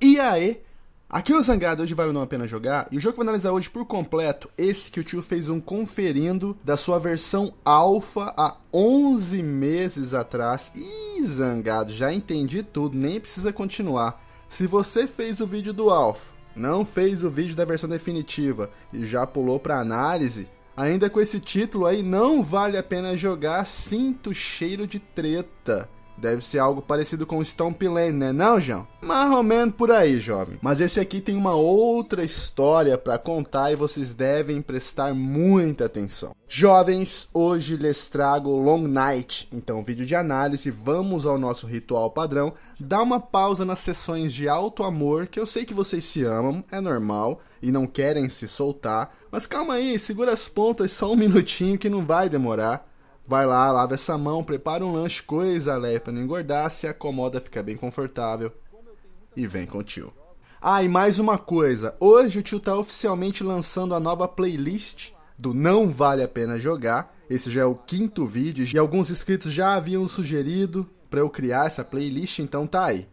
E aí? Aqui o Zangado hoje vale não a pena jogar, e o jogo que eu vou analisar hoje por completo, esse que o tio fez um conferindo da sua versão alfa há 11 meses atrás. Ih, Zangado, já entendi tudo, nem precisa continuar. Se você fez o vídeo do alfa, não fez o vídeo da versão definitiva e já pulou para análise, ainda com esse título aí não vale a pena jogar, sinto cheiro de treta. Deve ser algo parecido com Stomp Lane, né não, João? Mais ou menos por aí, jovem. Mas esse aqui tem uma outra história para contar e vocês devem prestar muita atenção. Jovens, hoje lhes trago Long Night, então vídeo de análise, vamos ao nosso ritual padrão, dá uma pausa nas sessões de alto amor, que eu sei que vocês se amam, é normal, e não querem se soltar, mas calma aí, segura as pontas só um minutinho que não vai demorar. Vai lá, lava essa mão, prepara um lanche, coisa leve para não engordar, se acomoda, fica bem confortável e vem com o tio. Ah, e mais uma coisa, hoje o tio tá oficialmente lançando a nova playlist do Não Vale a Pena Jogar. Esse já é o quinto vídeo e alguns inscritos já haviam sugerido para eu criar essa playlist, então tá aí.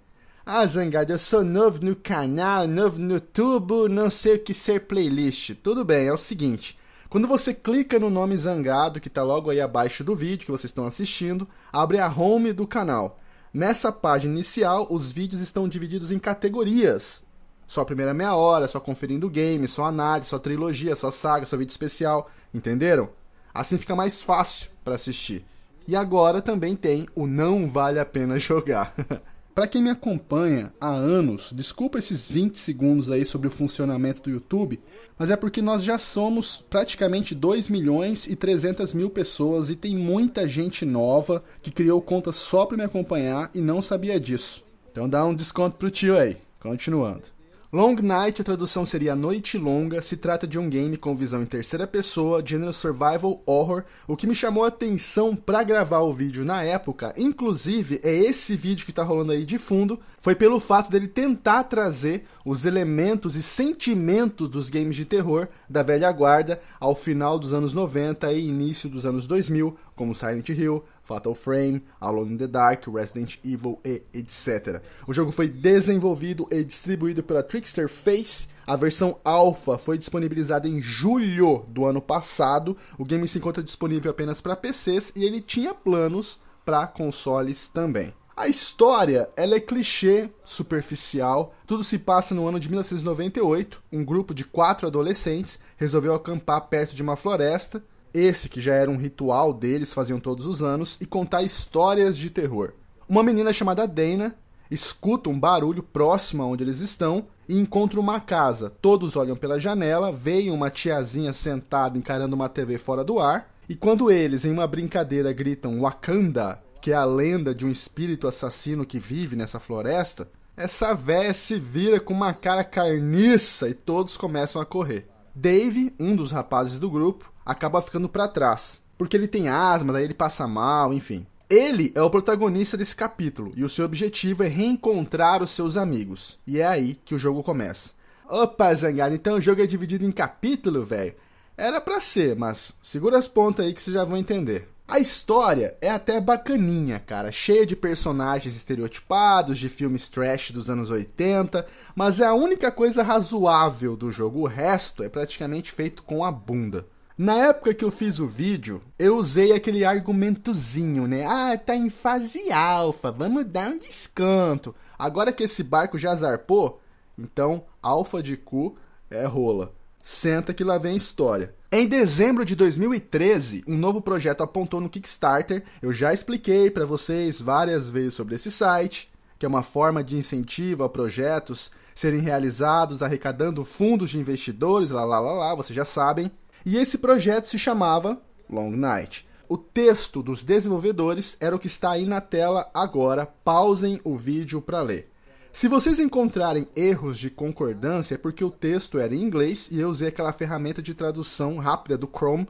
Ah, Zangado, eu sou novo no canal, novo no YouTube, não sei o que ser playlist. Tudo bem, é o seguinte, quando você clica no nome Zangado, que está logo aí abaixo do vídeo que vocês estão assistindo, abre a home do canal. Nessa página inicial, os vídeos estão divididos em categorias. Só a primeira meia hora, só conferindo game, só análise, só trilogia, só saga, só vídeo especial, entenderam? Assim fica mais fácil para assistir. E agora também tem o Não Vale a Pena Jogar. Para quem me acompanha há anos, desculpa esses 20 segundos aí sobre o funcionamento do YouTube, mas é porque nós já somos praticamente 2 milhões e 300 mil pessoas e tem muita gente nova que criou conta só para me acompanhar e não sabia disso. Então dá um desconto pro tio aí. Continuando. Long Night, a tradução seria Noite Longa, se trata de um game com visão em terceira pessoa, gênero survival horror. O que me chamou a atenção para gravar o vídeo na época, inclusive é esse vídeo que tá rolando aí de fundo, foi pelo fato dele tentar trazer os elementos e sentimentos dos games de terror da velha guarda ao final dos anos 90 e início dos anos 2000, como Silent Hill, Fatal Frame, Alone in the Dark, Resident Evil e etc. O jogo foi desenvolvido e distribuído pela Trickster Face. A versão alfa foi disponibilizada em julho do ano passado. O game se encontra disponível apenas para PCs e ele tinha planos para consoles também. A história, ela é clichê, superficial. Tudo se passa no ano de 1998. Um grupo de quatro adolescentes resolveu acampar perto de uma floresta esse que já era um ritual deles, faziam todos os anos, e contar histórias de terror. Uma menina chamada Dana escuta um barulho próximo a onde eles estão e encontra uma casa. Todos olham pela janela, veem uma tiazinha sentada encarando uma TV fora do ar, e quando eles, em uma brincadeira, gritam Wakanda, que é a lenda de um espírito assassino que vive nessa floresta, essa véia se vira com uma cara carniça e todos começam a correr. Dave, um dos rapazes do grupo, acaba ficando para trás. Porque ele tem asma, daí ele passa mal, enfim. Ele é o protagonista desse capítulo e o seu objetivo é reencontrar os seus amigos. E é aí que o jogo começa. Opa, zangado, então o jogo é dividido em capítulo, velho? Era pra ser, mas segura as pontas aí que vocês já vão entender. A história é até bacaninha, cara, cheia de personagens estereotipados, de filmes trash dos anos 80, mas é a única coisa razoável do jogo, o resto é praticamente feito com a bunda. Na época que eu fiz o vídeo, eu usei aquele argumentozinho, né? Ah, tá em fase alfa, vamos dar um descanto. Agora que esse barco já zarpou, então alfa de cu é rola. Senta que lá vem história. Em dezembro de 2013, um novo projeto apontou no Kickstarter. Eu já expliquei para vocês várias vezes sobre esse site, que é uma forma de incentivo a projetos serem realizados arrecadando fundos de investidores, lá lá lá lá, vocês já sabem. E esse projeto se chamava Long Night. O texto dos desenvolvedores era o que está aí na tela agora. Pausem o vídeo para ler. Se vocês encontrarem erros de concordância, é porque o texto era em inglês e eu usei aquela ferramenta de tradução rápida do Chrome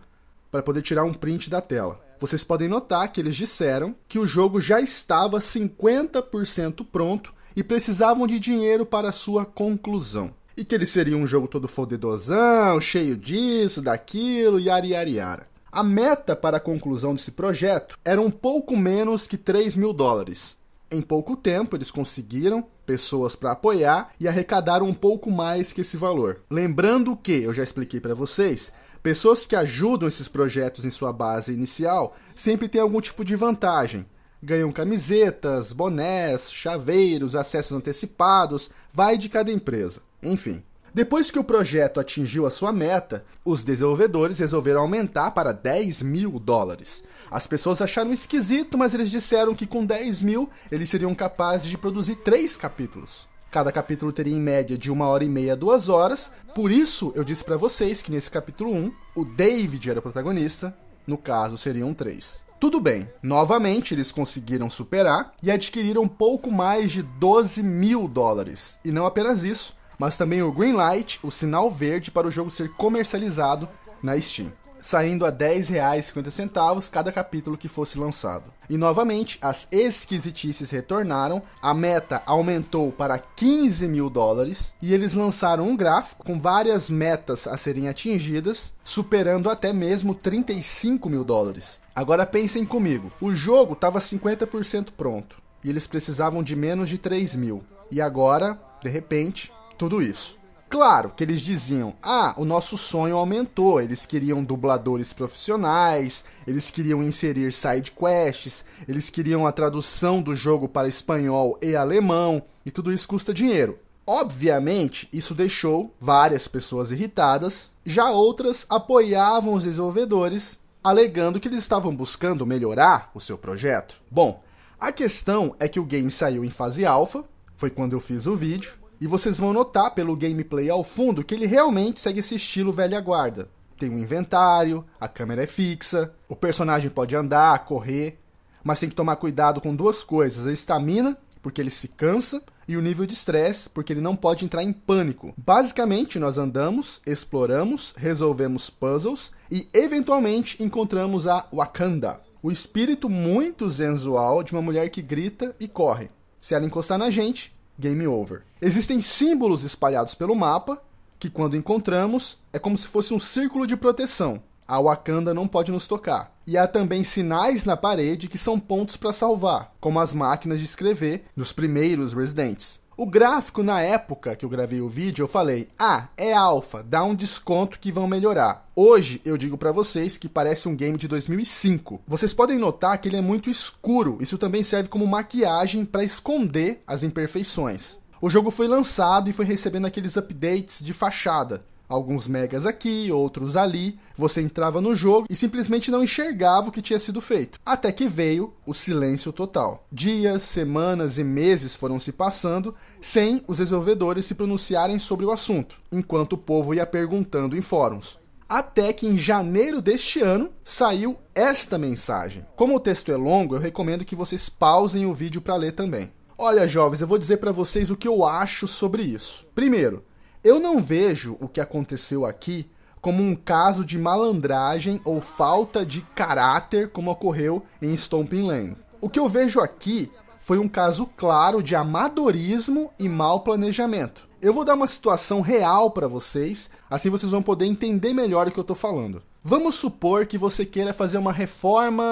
para poder tirar um print da tela. Vocês podem notar que eles disseram que o jogo já estava 50% pronto e precisavam de dinheiro para sua conclusão e que ele seria um jogo todo fodedosão, cheio disso, daquilo, yari yari yara. A meta para a conclusão desse projeto era um pouco menos que 3 mil dólares. Em pouco tempo, eles conseguiram pessoas para apoiar e arrecadaram um pouco mais que esse valor. Lembrando que, eu já expliquei para vocês, pessoas que ajudam esses projetos em sua base inicial sempre têm algum tipo de vantagem, ganham camisetas, bonés, chaveiros, acessos antecipados, vai de cada empresa. Enfim. Depois que o projeto atingiu a sua meta, os desenvolvedores resolveram aumentar para 10 mil dólares. As pessoas acharam esquisito, mas eles disseram que com 10 mil eles seriam capazes de produzir três capítulos. Cada capítulo teria em média de uma hora e meia a duas horas. Por isso, eu disse para vocês que nesse capítulo 1, o David era o protagonista. No caso, seriam três. Tudo bem, novamente eles conseguiram superar e adquiriram pouco mais de 12 mil dólares. E não apenas isso, mas também o green light, o sinal verde para o jogo ser comercializado na Steam, saindo a R$ 10,50 cada capítulo que fosse lançado. E novamente, as esquisitices retornaram, a meta aumentou para 15 mil dólares e eles lançaram um gráfico com várias metas a serem atingidas, superando até mesmo 35 mil dólares. Agora pensem comigo, o jogo estava 50% pronto e eles precisavam de menos de 3 mil. E agora, de repente, tudo isso. Claro que eles diziam: ah, o nosso sonho aumentou. Eles queriam dubladores profissionais, eles queriam inserir side quests, eles queriam a tradução do jogo para espanhol e alemão, e tudo isso custa dinheiro. Obviamente, isso deixou várias pessoas irritadas, já outras apoiavam os desenvolvedores, alegando que eles estavam buscando melhorar o seu projeto. Bom, a questão é que o game saiu em fase alfa, foi quando eu fiz o vídeo, e vocês vão notar pelo gameplay ao fundo que ele realmente segue esse estilo velha guarda. Tem um inventário, a câmera é fixa, o personagem pode andar, correr, mas tem que tomar cuidado com duas coisas: a estamina, porque ele se cansa, e o nível de estresse, porque ele não pode entrar em pânico. Basicamente, nós andamos, exploramos, resolvemos puzzles e eventualmente encontramos a Wakanda, o espírito muito sensual de uma mulher que grita e corre. Se ela encostar na gente, game over. Existem símbolos espalhados pelo mapa que, quando encontramos, é como se fosse um círculo de proteção. A Wakanda não pode nos tocar. E há também sinais na parede que são pontos para salvar, como as máquinas de escrever dos primeiros Residentes. O gráfico na época que eu gravei o vídeo, eu falei: "Ah, é alfa, dá um desconto que vão melhorar". Hoje eu digo para vocês que parece um game de 2005. Vocês podem notar que ele é muito escuro. Isso também serve como maquiagem para esconder as imperfeições. O jogo foi lançado e foi recebendo aqueles updates de fachada alguns megas aqui, outros ali. Você entrava no jogo e simplesmente não enxergava o que tinha sido feito. Até que veio o silêncio total. Dias, semanas e meses foram se passando sem os resolvedores se pronunciarem sobre o assunto, enquanto o povo ia perguntando em fóruns. Até que em janeiro deste ano saiu esta mensagem. Como o texto é longo, eu recomendo que vocês pausem o vídeo para ler também. Olha, jovens, eu vou dizer para vocês o que eu acho sobre isso. Primeiro, eu não vejo o que aconteceu aqui como um caso de malandragem ou falta de caráter como ocorreu em Stomping Lane. O que eu vejo aqui foi um caso claro de amadorismo e mau planejamento. Eu vou dar uma situação real para vocês, assim vocês vão poder entender melhor o que eu estou falando. Vamos supor que você queira fazer uma reforma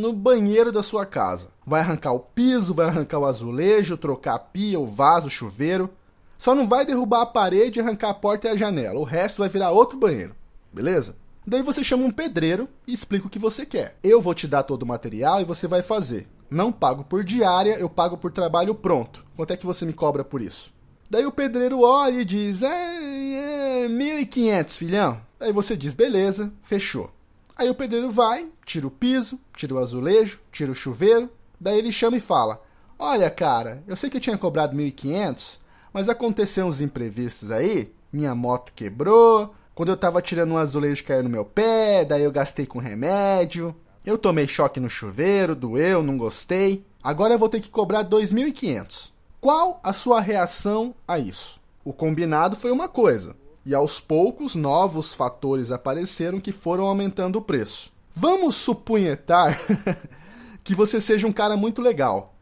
no banheiro da sua casa. Vai arrancar o piso, vai arrancar o azulejo, trocar a pia, o vaso, o chuveiro. Só não vai derrubar a parede, arrancar a porta e a janela. O resto vai virar outro banheiro, beleza? Daí você chama um pedreiro e explica o que você quer. Eu vou te dar todo o material e você vai fazer. Não pago por diária, eu pago por trabalho pronto. Quanto é que você me cobra por isso? Daí o pedreiro olha e diz: é, é 1.500, filhão. Aí você diz: beleza, fechou. Aí o pedreiro vai, tira o piso, tira o azulejo, tira o chuveiro. Daí ele chama e fala: Olha, cara, eu sei que eu tinha cobrado 1.500, mas aconteceram uns imprevistos aí, minha moto quebrou, quando eu tava tirando um azulejo caiu no meu pé, daí eu gastei com remédio. Eu tomei choque no chuveiro, doeu, não gostei. Agora eu vou ter que cobrar 2.500. Qual a sua reação a isso? O combinado foi uma coisa, e aos poucos novos fatores apareceram que foram aumentando o preço. Vamos supunhetar que você seja um cara muito legal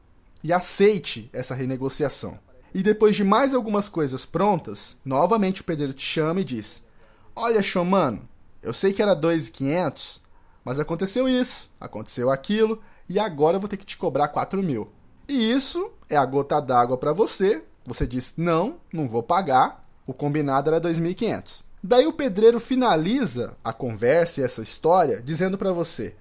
e aceite essa renegociação. E depois de mais algumas coisas prontas, novamente o pedreiro te chama e diz: Olha, showmano, eu sei que era 2,500, mas aconteceu isso, aconteceu aquilo, e agora eu vou ter que te cobrar 4 mil. E isso é a gota d'água para você. Você diz: Não, não vou pagar. O combinado era 2.500. Daí o pedreiro finaliza a conversa e essa história dizendo para você: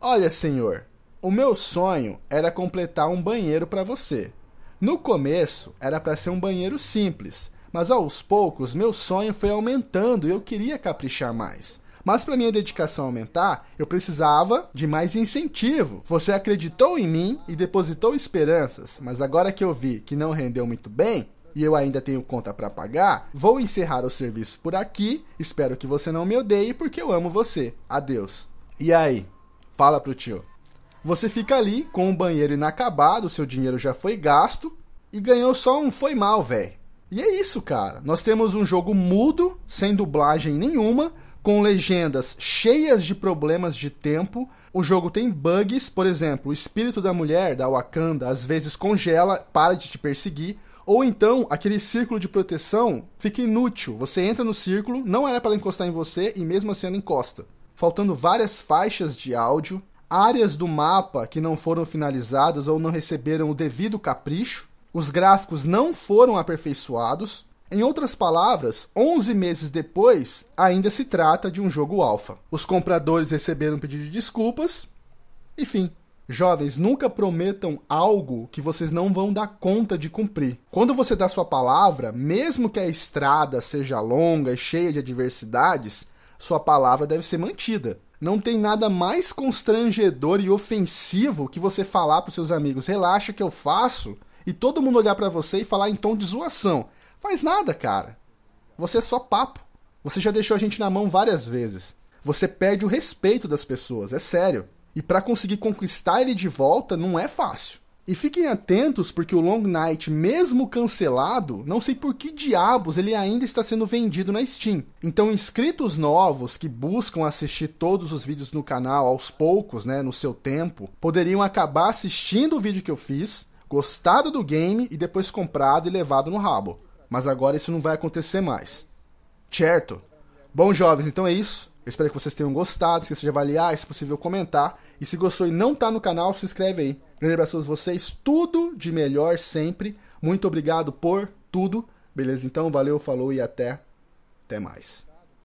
Olha, senhor, o meu sonho era completar um banheiro para você. No começo era para ser um banheiro simples, mas aos poucos meu sonho foi aumentando e eu queria caprichar mais. Mas para minha dedicação aumentar, eu precisava de mais incentivo. Você acreditou em mim e depositou esperanças, mas agora que eu vi que não rendeu muito bem e eu ainda tenho conta para pagar, vou encerrar o serviço por aqui. Espero que você não me odeie porque eu amo você. Adeus. E aí? Fala pro tio. Você fica ali com o banheiro inacabado, seu dinheiro já foi gasto e ganhou só um foi mal, velho. E é isso, cara. Nós temos um jogo mudo, sem dublagem nenhuma, com legendas cheias de problemas de tempo. O jogo tem bugs, por exemplo, o espírito da mulher da Wakanda às vezes congela, para de te perseguir. Ou então, aquele círculo de proteção fica inútil. Você entra no círculo, não era para encostar em você e mesmo assim ela encosta. Faltando várias faixas de áudio, áreas do mapa que não foram finalizadas ou não receberam o devido capricho, os gráficos não foram aperfeiçoados. Em outras palavras, 11 meses depois, ainda se trata de um jogo alfa. Os compradores receberam um pedido de desculpas. Enfim, jovens, nunca prometam algo que vocês não vão dar conta de cumprir. Quando você dá sua palavra, mesmo que a estrada seja longa e cheia de adversidades, sua palavra deve ser mantida. Não tem nada mais constrangedor e ofensivo que você falar para seus amigos, relaxa que eu faço, e todo mundo olhar para você e falar em tom de zoação. Faz nada, cara. Você é só papo. Você já deixou a gente na mão várias vezes. Você perde o respeito das pessoas, é sério. E para conseguir conquistar ele de volta não é fácil. E fiquem atentos porque o Long Night, mesmo cancelado, não sei por que diabos ele ainda está sendo vendido na Steam. Então, inscritos novos que buscam assistir todos os vídeos no canal aos poucos, né, no seu tempo, poderiam acabar assistindo o vídeo que eu fiz, gostado do game e depois comprado e levado no rabo. Mas agora isso não vai acontecer mais. Certo? Bom, jovens, então é isso. Eu espero que vocês tenham gostado, esqueça de avaliar, se possível comentar. E se gostou e não está no canal, se inscreve aí. Grande abraço a vocês, tudo de melhor sempre. Muito obrigado por tudo. Beleza? Então, valeu, falou e até, até mais.